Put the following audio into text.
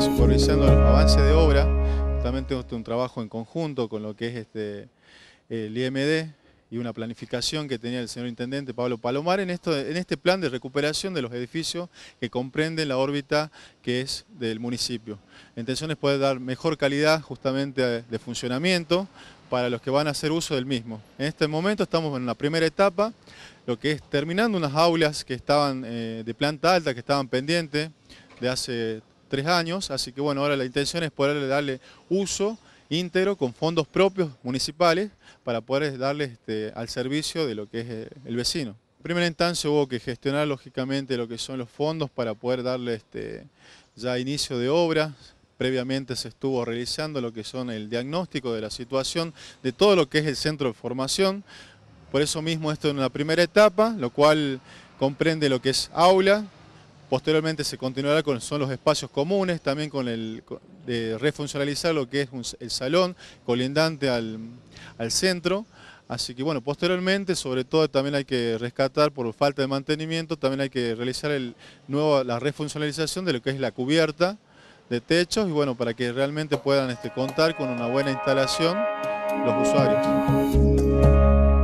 supervisando el avance de obra. También tengo este un trabajo en conjunto con lo que es este, el IMD y una planificación que tenía el señor Intendente Pablo Palomar en, esto, en este plan de recuperación de los edificios que comprenden la órbita que es del municipio. La intención es poder dar mejor calidad justamente de funcionamiento para los que van a hacer uso del mismo. En este momento estamos en la primera etapa, lo que es terminando unas aulas que estaban eh, de planta alta, que estaban pendientes de hace tres años, así que bueno, ahora la intención es poder darle uso íntegro con fondos propios municipales para poder darle este, al servicio de lo que es eh, el vecino. En primera instancia hubo que gestionar lógicamente lo que son los fondos para poder darle este, ya inicio de obra. Previamente se estuvo realizando lo que son el diagnóstico de la situación de todo lo que es el centro de formación. Por eso mismo esto es una primera etapa, lo cual comprende lo que es aula, Posteriormente se continuará con son los espacios comunes, también con el de refuncionalizar lo que es el salón colindante al, centro. Así que bueno, posteriormente, sobre todo también hay que rescatar por falta de mantenimiento, también hay que realizar el nuevo, la refuncionalización de lo que es la cubierta de techos y bueno, para que realmente puedan este, contar con una buena instalación los usuarios.